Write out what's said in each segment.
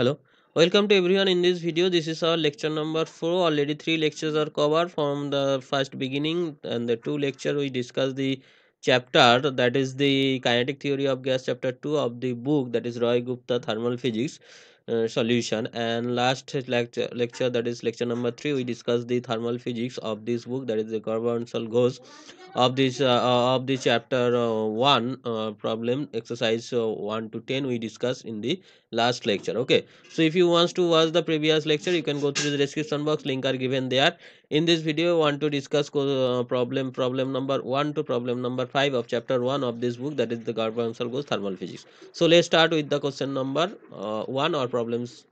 hello welcome to everyone in this video this is our lecture number four already three lectures are covered from the first beginning and the two lecture we discuss the chapter that is the kinetic theory of gas chapter 2 of the book that is Roy Gupta thermal physics uh, solution and last lecture lecture that is lecture number three we discussed the thermal physics of this book that is the carbonyl goes of this uh, uh, of the chapter uh, one uh, problem exercise one to ten we discussed in the last lecture okay so if you wants to watch the previous lecture you can go through the description box link are given there in this video I want to discuss problem problem number one to problem number five of chapter one of this book that is the carbonyl goes thermal physics so let's start with the question number one or problems.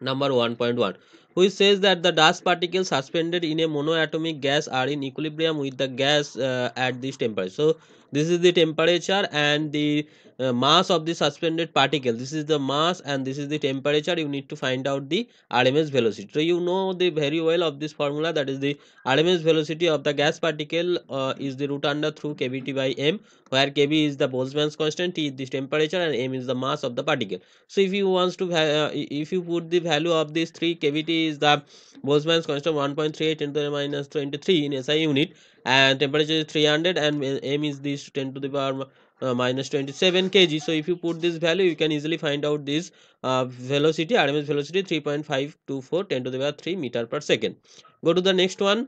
Number 1.1 which says that the dust particles suspended in a monoatomic gas are in equilibrium with the gas uh, at this temperature. So this is the temperature and the uh, mass of the suspended particle this is the mass and this is the temperature you need to find out the rms velocity so you know the very well of this formula that is the rms velocity of the gas particle uh, is the root under through kbt by m where kb is the boltzmann's constant t is the temperature and m is the mass of the particle so if you wants to uh, if you put the value of these three kbt is the boltzmann's constant 1.38 into the minus 23 in si unit and temperature is 300 and m is this 10 to the power uh, minus 27 kg so if you put this value you can easily find out this uh, velocity rms velocity 3.524 10 to the power 3 meter per second go to the next one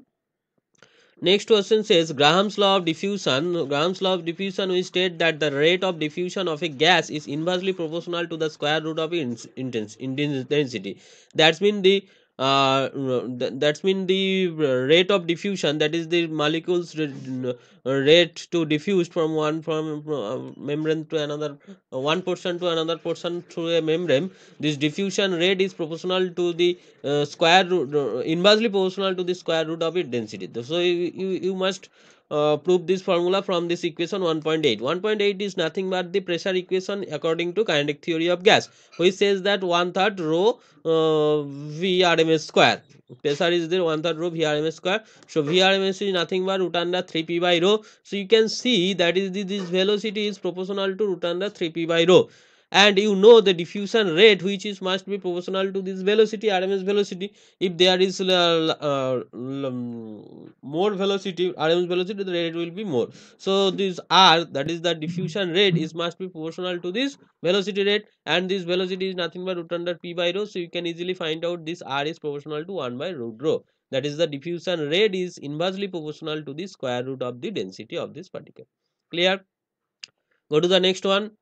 next question says graham's law of diffusion graham's law of diffusion we state that the rate of diffusion of a gas is inversely proportional to the square root of its intensity that's mean the uh, th that's mean the uh, rate of diffusion that is the molecules uh, rate to diffuse from one from uh, membrane to another uh, one portion to another portion through a membrane this diffusion rate is proportional to the uh, square root inversely proportional to the square root of its density so you, you, you must uh, prove this formula from this equation 1.8. 1.8 is nothing but the pressure equation according to kinetic theory of gas which says that one third rho uh, VRMS square. Pressure is there one third rho VRMS square. So VRMS is nothing but root under 3p by rho. So you can see that is the, this velocity is proportional to root under 3p by rho and you know the diffusion rate which is must be proportional to this velocity rms velocity if there is uh, uh, more velocity rms velocity the rate will be more so this r that is the diffusion rate is must be proportional to this velocity rate and this velocity is nothing but root under p by rho so you can easily find out this r is proportional to 1 by root rho that is the diffusion rate is inversely proportional to the square root of the density of this particle clear go to the next one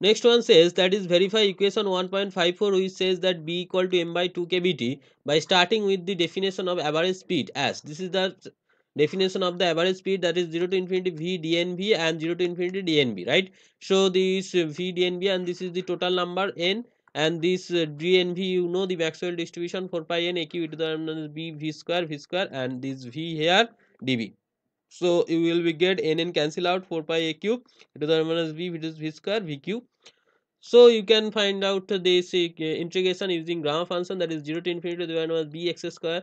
Next one says that is verify equation 1.54 which says that b equal to m by 2 kbt by starting with the definition of average speed as this is the definition of the average speed that is 0 to infinity v dnb and 0 to infinity dnb right. So this v dnb and this is the total number n and this uh, dnv you know the Maxwell distribution 4 pi n aq e to the b v square v square and this v here db so you will be get n n cancel out 4 pi a cube to the minus b which is v square v cube so you can find out this uh, integration using gamma function that is 0 to infinity to the power minus b x square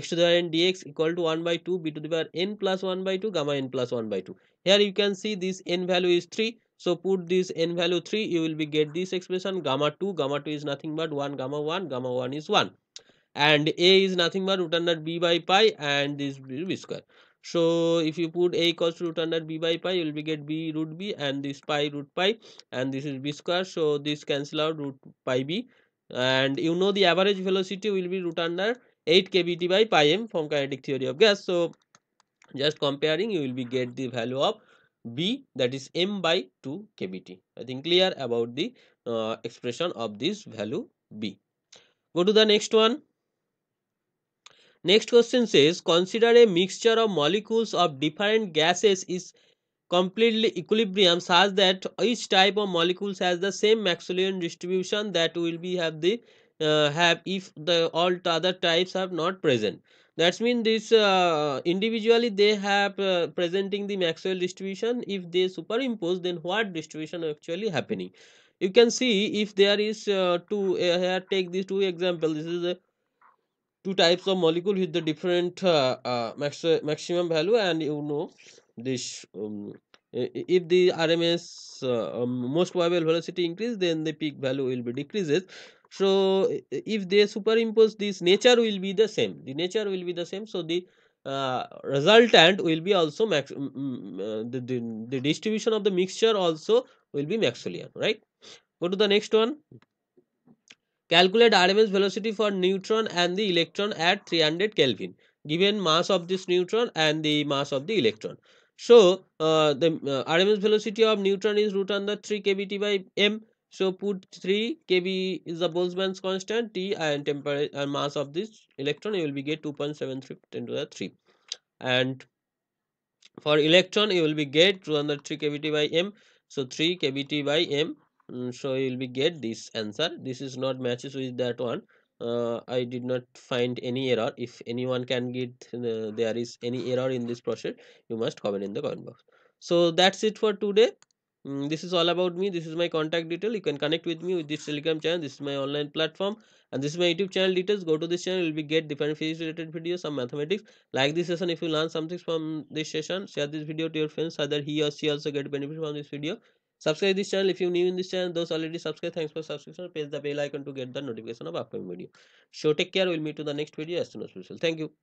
x to the power n dx equal to 1 by 2 b to the power n plus 1 by 2 gamma n plus 1 by 2 here you can see this n value is 3 so put this n value 3 you will be get this expression gamma 2 gamma 2 is nothing but 1 gamma 1 gamma 1 is 1 and a is nothing but root under b by pi and this b square so if you put a cos root under b by pi you will be get b root b and this pi root pi and this is b square so this cancel out root pi b and you know the average velocity will be root under 8 kbt by pi m from kinetic theory of gas so just comparing you will be get the value of b that is m by 2 kbt i think clear about the uh, expression of this value b go to the next one Next question says consider a mixture of molecules of different gases is completely equilibrium such that each type of molecules has the same Maxwellian distribution that will be have the uh, have if the all other types are not present that means this uh, individually they have uh, presenting the maxwell distribution if they superimpose then what distribution actually happening you can see if there is uh, two uh, here take these two examples. this is a two types of molecule with the different uh, uh, max maximum value and you know this um, if the RMS uh, um, most probable velocity increase then the peak value will be decreases so if they superimpose this nature will be the same the nature will be the same so the uh, resultant will be also max um, uh, the, the, the distribution of the mixture also will be maxwellian right go to the next one Calculate RMS velocity for neutron and the electron at 300 Kelvin. Given mass of this neutron and the mass of the electron. So uh, the uh, RMS velocity of neutron is root under 3 kBt by m. So put 3 kb is the Boltzmann's constant T and temperature and mass of this electron you will be get 2.73 10 to the 3 and for electron you will be get 203 kBt by m. So 3 kBt by m Mm, so you will be get this answer this is not matches with that one uh, I did not find any error if anyone can get uh, there is any error in this process you must comment in the comment box so that's it for today mm, this is all about me this is my contact detail you can connect with me with this telegram channel this is my online platform and this is my youtube channel details go to this channel you'll be get different physics related videos some mathematics like this session if you learn something from this session share this video to your friends so that he or she also get benefit from this video subscribe this channel if you're new in this channel those already subscribed thanks for subscription press the bell icon to get the notification of upcoming video so take care we'll meet to the next video as soon as possible thank you